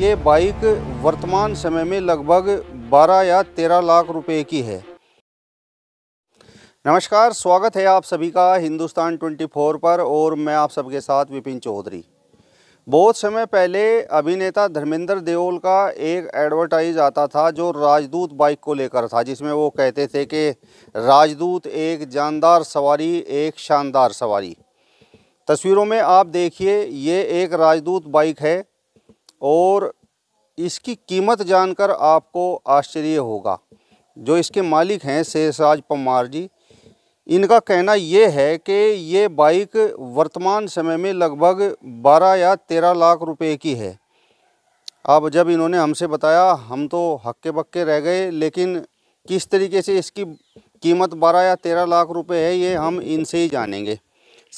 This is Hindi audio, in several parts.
ये बाइक वर्तमान समय में लगभग 12 या 13 लाख रुपए की है नमस्कार स्वागत है आप सभी का हिंदुस्तान 24 पर और मैं आप सबके साथ विपिन चौधरी बहुत समय पहले अभिनेता धर्मेंद्र देओल का एक एडवर्टाइज आता था जो राजदूत बाइक को लेकर था जिसमें वो कहते थे कि राजदूत एक जानदार सवारी एक शानदार सवारी तस्वीरों में आप देखिए ये एक राजदूत बाइक है और इसकी कीमत जानकर आपको आश्चर्य होगा जो इसके मालिक हैं शेषराज पमार जी इनका कहना ये है कि ये बाइक वर्तमान समय में लगभग 12 या 13 लाख रुपए की है अब जब इन्होंने हमसे बताया हम तो हक्के बक्के रह गए लेकिन किस तरीके से इसकी कीमत 12 या 13 लाख रुपए है ये हम इनसे ही जानेंगे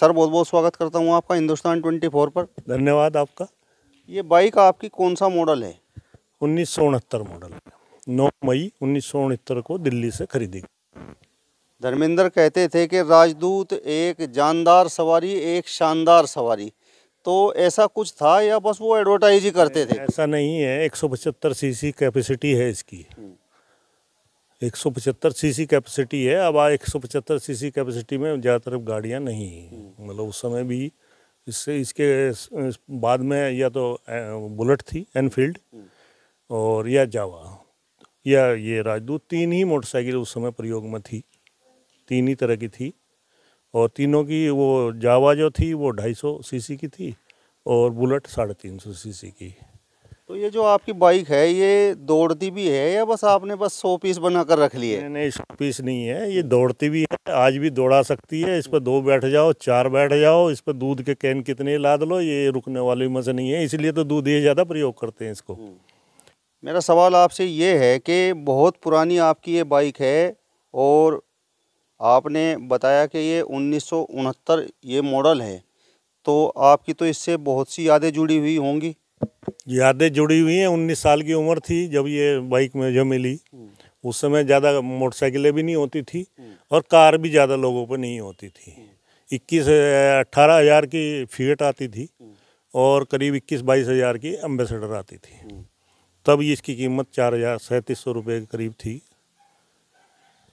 सर बहुत बहुत स्वागत करता हूँ आपका हिंदुस्तान 24 पर धन्यवाद आपका ये बाइक आपकी कौन सा मॉडल है उन्नीस मॉडल नौ मई उन्नीस को दिल्ली से खरीदी धर्मेंद्र कहते थे कि राजदूत एक जानदार सवारी एक शानदार सवारी तो ऐसा कुछ था या बस वो एडवर्टाइज ही करते थे ऐसा नहीं है एक सीसी कैपेसिटी है इसकी हम्म। एक सीसी कैपेसिटी है अब एक सीसी कैपेसिटी में ज़्यादातर गाड़ियाँ नहीं हम्म। मतलब उस समय भी इससे इसके बाद में या तो बुलेट थी एनफील्ड हम्म। और या जावा या ये राजदूत तीन ही मोटरसाइकिल उस समय प्रयोग में थी तीन ही तरह की थी और तीनों की वो जावा जो थी वो 250 सीसी की थी और बुलेट साढ़े तीन सौ सी की तो ये जो आपकी बाइक है ये दौड़ती भी है या बस आपने बस सौ पीस बना कर रख लिए नहीं नहीं सौ पीस नहीं है ये दौड़ती भी है आज भी दौड़ा सकती है इस पर दो बैठ जाओ चार बैठ जाओ इस पर दूध के कैन कितने लाद लो ये रुकने वाली मजा नहीं है इसलिए तो दूध ये ज़्यादा प्रयोग करते हैं इसको हम्म। मेरा सवाल आपसे ये है कि बहुत पुरानी आपकी ये बाइक है और आपने बताया कि ये उन्नीस ये मॉडल है तो आपकी तो इससे बहुत सी यादें जुड़ी हुई होंगी यादें जुड़ी हुई हैं उन्नीस साल की उम्र थी जब ये बाइक मुझे मिली हम्म। उस समय ज़्यादा मोटरसाइकिलें भी नहीं होती थी हम्म। और कार भी ज़्यादा लोगों पर नहीं होती थी हम्म। इक्कीस अट्ठारह हज़ार की फीट आती थी और करीब इक्कीस बाईस हज़ार की एम्बेसडर आती थी तब इसकी कीमत चार हज़ार सैंतीस सौ रुपये के करीब थी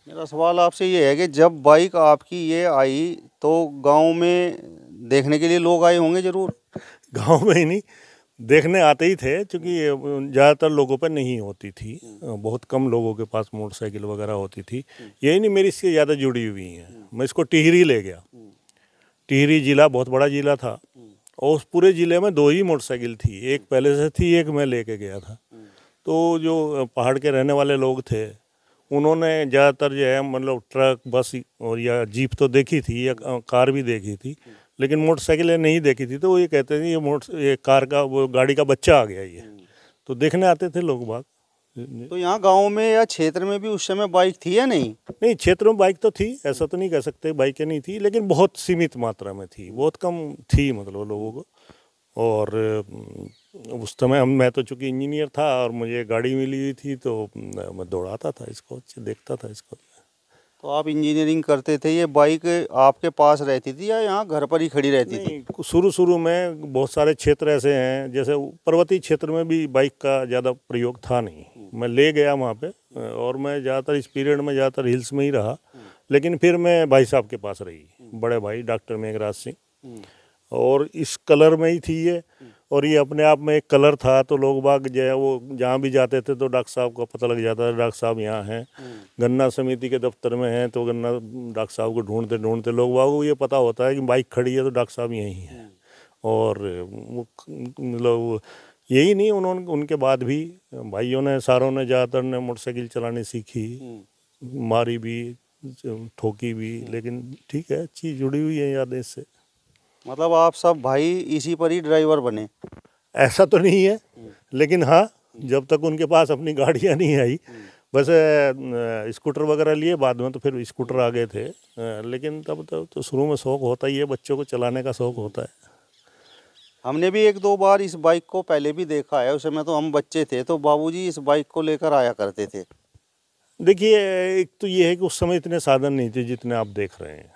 मेरा सवाल आपसे ये है कि जब बाइक आपकी ये आई तो गांव में देखने के लिए लोग आए होंगे ज़रूर गांव में ही नहीं देखने आते ही थे क्योंकि ज़्यादातर लोगों पर नहीं होती थी हम्म। बहुत कम लोगों के पास मोटरसाइकिल वगैरह होती थी हम्म। यही नहीं मेरी इससे ज़्यादा जुड़ी हुई है हम्म। मैं इसको टिहरी ले गया टिहरी ज़िला बहुत बड़ा ज़िला था और उस पूरे ज़िले में दो ही मोटरसाइकिल थी एक पहले से थी एक मैं लेके गया था तो जो पहाड़ के रहने वाले लोग थे उन्होंने ज़्यादातर जो है मतलब ट्रक बस और या जीप तो देखी थी या कार भी देखी थी लेकिन मोटरसाइकिलें नहीं देखी थी तो वो ये कहते थे ये मोटर ये कार का वो गाड़ी का बच्चा आ गया ये तो देखने आते थे लोग बाग तो यहाँ गाँव में या क्षेत्र में भी उस समय बाइक थी या नहीं नहीं क्षेत्र में बाइक तो थी ऐसा तो नहीं कह सकते बाइकें नहीं थी लेकिन बहुत सीमित मात्रा में थी बहुत कम थी मतलब लोगों को और उस समय हम मैं तो चूंकि इंजीनियर था और मुझे गाड़ी मिली हुई थी तो मैं दौड़ाता था इसको देखता था इसको तो आप इंजीनियरिंग करते थे ये बाइक आपके पास रहती थी या यहाँ घर पर ही खड़ी रहती थी शुरू शुरू में बहुत सारे क्षेत्र ऐसे हैं जैसे पर्वतीय क्षेत्र में भी बाइक का ज़्यादा प्रयोग था नहीं मैं ले गया वहाँ पे और मैं ज़्यादातर इस पीरियड में ज़्यादातर हिल्स में ही रहा लेकिन फिर मैं भाई साहब के पास रही बड़े भाई डॉक्टर मेघराज सिंह और इस कलर में ही थी ये और ये अपने आप में एक कलर था तो लोग बाग जो है वो जहाँ भी जाते थे तो डॉक्टर साहब का पता लग जाता था डॉक्टर साहब यहाँ हैं हम्म। गन्ना समिति के दफ्तर में हैं तो गन्ना डॉक्टर साहब को ढूंढते ढूंढते लोग बाग को ये पता होता है कि बाइक खड़ी है तो डॉक्टर साहब यहीं हैं हम्म। और मतलब यही नहीं उन्होंने उनके बाद भी भाइयों ने सारों ने ज़्यादातर ने मोटरसाइकिल चलानी सीखी हम्म। मारी भी ठोकी भी लेकिन ठीक है अच्छी जुड़ी हुई है यादें इससे मतलब आप सब भाई इसी पर ही ड्राइवर बने ऐसा तो नहीं है लेकिन हाँ जब तक उनके पास अपनी गाड़ियाँ नहीं आई वैसे स्कूटर वगैरह लिए बाद में तो फिर स्कूटर आ गए थे लेकिन तब तब तो, तो शुरू में शौक़ होता ही है बच्चों को चलाने का शौक़ होता है हमने भी एक दो बार इस बाइक को पहले भी देखा है उस समय तो हम बच्चे थे तो बाबूजी इस बाइक को लेकर आया करते थे देखिए एक तो ये है कि उस समय इतने साधन नहीं थे जितने आप देख रहे हैं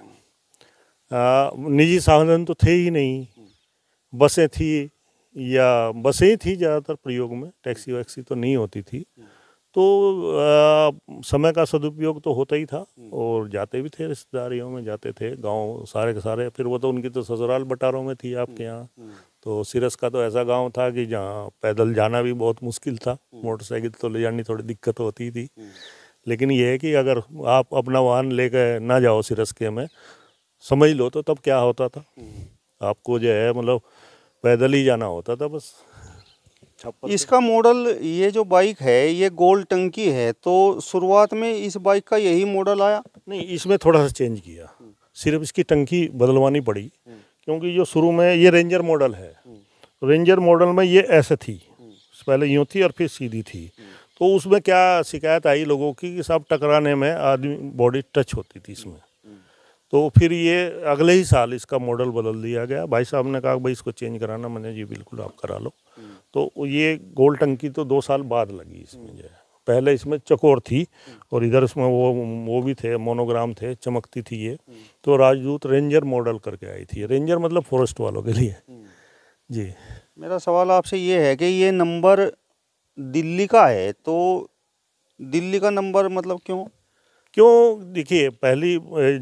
निजी साधन तो थे ही नहीं बसें थी या बसें थी ज़्यादातर प्रयोग में टैक्सी वैक्सी तो नहीं होती थी तो आ, समय का सदुपयोग तो होता ही था और जाते भी थे रिश्तेदारियों में जाते थे गांव सारे के सारे फिर वो तो उनकी तो ससुराल बटारों में थी आपके यहाँ तो सिरस का तो ऐसा गांव था कि जहाँ पैदल जाना भी बहुत मुश्किल था मोटरसाइकिल तो ले जानी थोड़ी दिक्कत होती थी लेकिन यह है कि अगर आप अपना वाहन ले ना जाओ सिरस के में समझ लो तो तब क्या होता था हम्म। आपको जो है मतलब पैदल ही जाना होता था बस इसका मॉडल ये जो बाइक है ये गोल टंकी है तो शुरुआत में इस बाइक का यही मॉडल आया नहीं इसमें थोड़ा सा चेंज किया हम्म। सिर्फ इसकी टंकी बदलवानी पड़ी हम्म। क्योंकि जो शुरू में ये रेंजर मॉडल है रेंजर मॉडल में ये ऐसे थी पहले यूँ थी और फिर सीधी थी तो उसमें क्या शिकायत आई लोगों की कि साहब टकराने में आदमी बॉडी टच होती थी इसमें तो फिर ये अगले ही साल इसका मॉडल बदल दिया गया भाई साहब ने कहा भाई इसको चेंज कराना मैंने जी बिल्कुल आप करा लो तो ये गोल टंकी तो दो साल बाद लगी इसमें जो है पहले इसमें चकोर थी और इधर इसमें वो वो भी थे मोनोग्राम थे चमकती थी ये तो राजदूत रेंजर मॉडल करके आई थी रेंजर मतलब फॉरेस्ट वालों के लिए जी मेरा सवाल आपसे ये है कि ये नंबर दिल्ली का है तो दिल्ली का नंबर मतलब क्यों क्यों देखिए पहली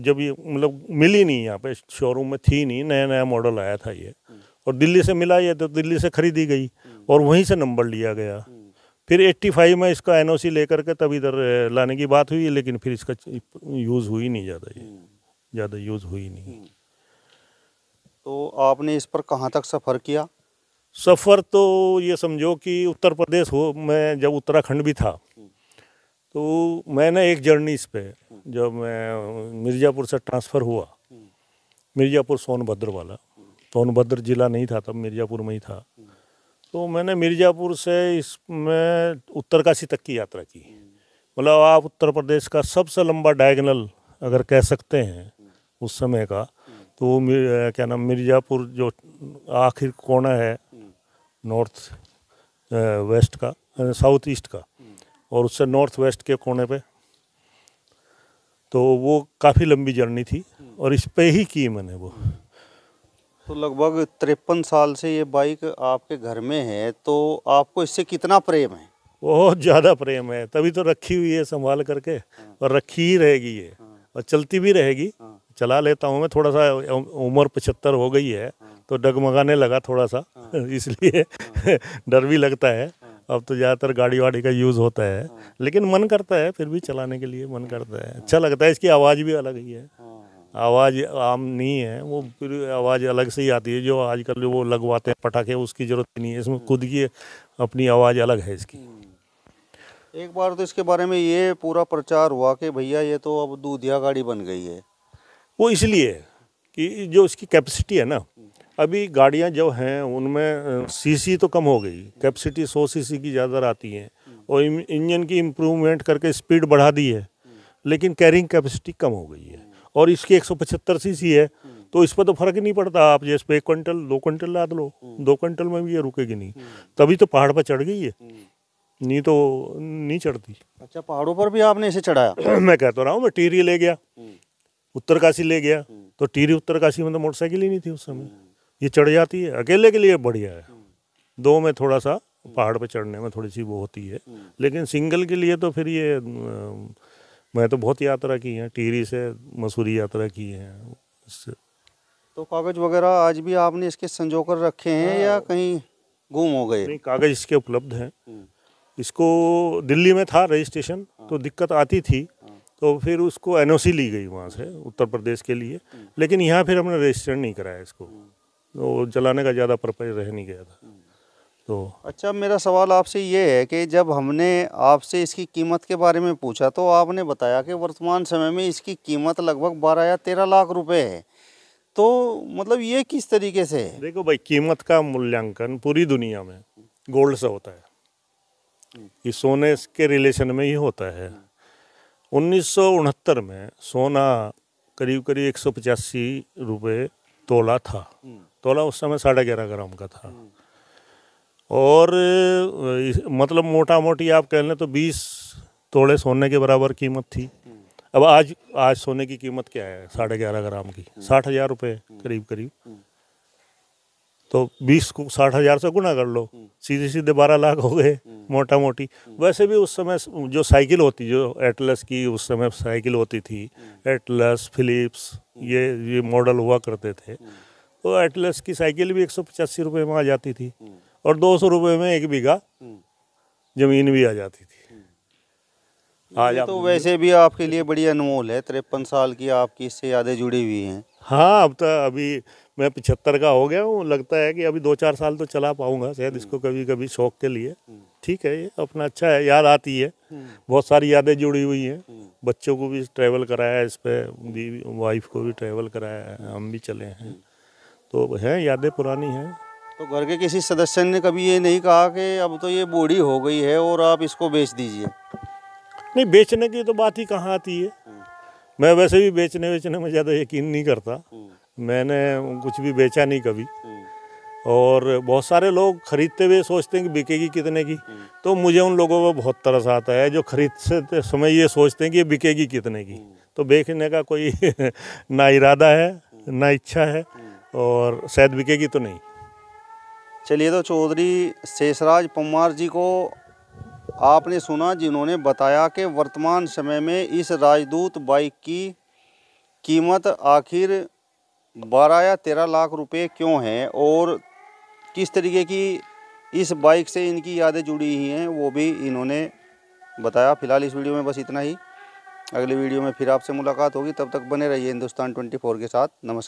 जब ये मतलब मिली नहीं यहाँ पे शोरूम में थी नहीं नया नया मॉडल आया था ये और दिल्ली से मिला ये तो दिल्ली से खरीदी गई और वहीं से नंबर लिया गया फिर 85 में इसका एनओसी लेकर के तब इधर लाने की बात हुई लेकिन फिर इसका यूज़ हुई नहीं ज़्यादा ये ज़्यादा यूज़ हुई नहीं तो आपने इस पर कहाँ तक सफ़र किया सफ़र तो ये समझो कि उत्तर प्रदेश हो मैं जब उत्तराखंड भी था तो मैंने एक जर्नी इस पर जब मैं मिर्ज़ापुर से ट्रांसफ़र हुआ मिर्ज़ापुर सोनभद्र वाला सोनभद्र ज़िला नहीं था तब मिर्ज़ापुर में ही था तो मैंने मिर्ज़ापुर से इसमें उत्तरकाशी तक की यात्रा की मतलब आप उत्तर प्रदेश का सबसे लंबा डायगनल अगर कह सकते हैं उस समय का तो क्या नाम मिर्ज़ापुर जो आखिर कोना है नॉर्थ वेस्ट का साउथ ईस्ट का और उससे नॉर्थ वेस्ट के कोने पे तो वो काफ़ी लंबी जर्नी थी और इस पे ही की मैंने वो तो लगभग तिरपन साल से ये बाइक आपके घर में है तो आपको इससे कितना प्रेम है बहुत ज़्यादा प्रेम है तभी तो रखी हुई है संभाल करके हाँ। और रखी ही रहेगी ये हाँ। और चलती भी रहेगी हाँ। चला लेता हूँ मैं थोड़ा सा उम्र पचहत्तर हो गई है तो डगमगाने लगा थोड़ा सा इसलिए डर भी लगता है अब तो ज़्यादातर गाड़ी वाड़ी का यूज़ होता है हाँ। लेकिन मन करता है फिर भी चलाने के लिए मन करता है अच्छा लगता है इसकी आवाज़ भी अलग ही है हाँ, हाँ। आवाज़ आम नहीं है वो फिर आवाज़ अलग से ही आती है जो आजकल जो वो लगवाते हैं पटाखे उसकी ज़रूरत नहीं है इसमें खुद की अपनी आवाज़ अलग है इसकी हम्म। एक बार तो इसके बारे में ये पूरा प्रचार हुआ कि भैया ये तो अब दूधिया गाड़ी बन गई है वो इसलिए कि जो इसकी कैपेसिटी है ना अभी गाड़ियाँ जो हैं उनमें सीसी तो कम हो गई कैपेसिटी 100 सीसी की ज़्यादा आती हैं और इंजन की इम्प्रूवमेंट करके स्पीड बढ़ा दी है लेकिन कैरिंग कैपेसिटी कम हो गई है और इसकी 175 सीसी है तो इस पर तो फर्क ही नहीं पड़ता आप जैसे पे एक क्विंटल दो क्विंटल लाद लो दो क्विंटल में भी ये रुकेगी नहीं तभी तो पहाड़ पर चढ़ गई है नहीं तो नहीं चढ़ती अच्छा पहाड़ों पर भी आपने इसे चढ़ाया मैं कहता रहा हूँ मैं टीरी ले गया हम्म। उत्तरकाशी ले गया तो टीरी उत्तरकाशी में तो मोटरसाइकिल ही नहीं थी उस समय ये चढ़ जाती है अकेले के लिए बढ़िया है दो में थोड़ा सा पहाड़ पे चढ़ने में थोड़ी सी वो होती है लेकिन सिंगल के लिए तो फिर ये मैं तो बहुत यात्रा की है टिहरी से मसूरी यात्रा की है तो कागज़ वगैरह आज भी आपने इसके संजो कर रखे हैं या हाँ। कहीं गुम हो गए नहीं कागज़ इसके उपलब्ध हैं इसको दिल्ली में था रजिस्ट्रेशन तो हाँ। दिक्कत आती थी हाँ। तो फिर उसको एनओसी ली गई वहाँ से उत्तर प्रदेश के लिए लेकिन यहाँ फिर हमने रजिस्टर नहीं कराया इसको तो वो जलाने का ज़्यादा परपज रह नहीं गया था तो अच्छा मेरा सवाल आपसे ये है कि जब हमने आपसे इसकी कीमत के बारे में पूछा तो आपने बताया कि वर्तमान समय में इसकी कीमत लगभग बारह या तेरह लाख रुपए है तो मतलब ये किस तरीके से है देखो भाई कीमत का मूल्यांकन पूरी दुनिया में गोल्ड से होता है ये सोने के रिलेशन में ही होता है उन्नीस में सोना करीब करीब एक सौ पचासी रुपये तोला था हम्म। तोला उस समय साढ़े ग्यारह ग्राम का था और मतलब मोटा मोटी आप कह लें तो बीस तोड़े सोने के बराबर कीमत थी अब आज आज सोने की कीमत क्या है साढ़े ग्यारह ग्राम की साठ हज़ार रुपये करीब करीब तो बीस को साठ हज़ार से गुना कर लो सीधे सीधे बारह लाख हो गए मोटा मोटी वैसे भी उस समय जो साइकिल होती जो एटलस की उस समय साइकिल होती थी एटलस फिलिप्स ये ये मॉडल हुआ करते थे तो एटलस की साइकिल भी एक सौ पचासी में आ जाती थी और दो सौ रुपये में एक बीघा जमीन भी आ जाती थी आज तो वैसे भी आपके लिए बड़ी अनमोल है तिरपन साल की आपकी इससे यादें जुड़ी हुई हैं हाँ अब तो अभी मैं पिछहत्तर का हो गया हूँ लगता है कि अभी दो चार साल तो चला पाऊंगा शायद हम्म। इसको कभी कभी शौक के लिए हम्म। ठीक है ये अपना अच्छा है याद आती है हम्म। बहुत सारी यादें जुड़ी हुई हैं बच्चों को भी ट्रैवल कराया है इस पर वाइफ को भी ट्रैवल कराया है हम भी चले हैं तो हैं यादें पुरानी हैं तो घर के किसी सदस्य ने कभी ये नहीं कहा कि अब तो ये बूढ़ी हो गई है और आप इसको बेच दीजिए नहीं बेचने की तो बात ही कहाँ आती है हम्म। मैं वैसे भी बेचने बेचने में ज़्यादा यकीन नहीं करता हम्म। मैंने कुछ भी बेचा नहीं कभी हम्म। और बहुत सारे लोग खरीदते हुए सोचते हैं कि बिकेगी कितने की तो मुझे उन लोगों पर बहुत तरस आता है जो खरीदते समय ये सोचते हैं कि ये बिकेगी कितने की तो बेचने का कोई ना इरादा है ना इच्छा है और शायद बिकेगी तो नहीं चलिए तो चौधरी शेषराज पम्वार जी को आपने सुना जिन्होंने बताया कि वर्तमान समय में इस राजदूत बाइक की कीमत आखिर बारह या तेरह लाख रुपए क्यों है और किस तरीके की इस बाइक से इनकी यादें जुड़ी हुई हैं वो भी इन्होंने बताया फ़िलहाल इस वीडियो में बस इतना ही अगली वीडियो में फिर आपसे मुलाकात होगी तब तक बने रहिए हिंदुस्तान 24 के साथ नमस्कार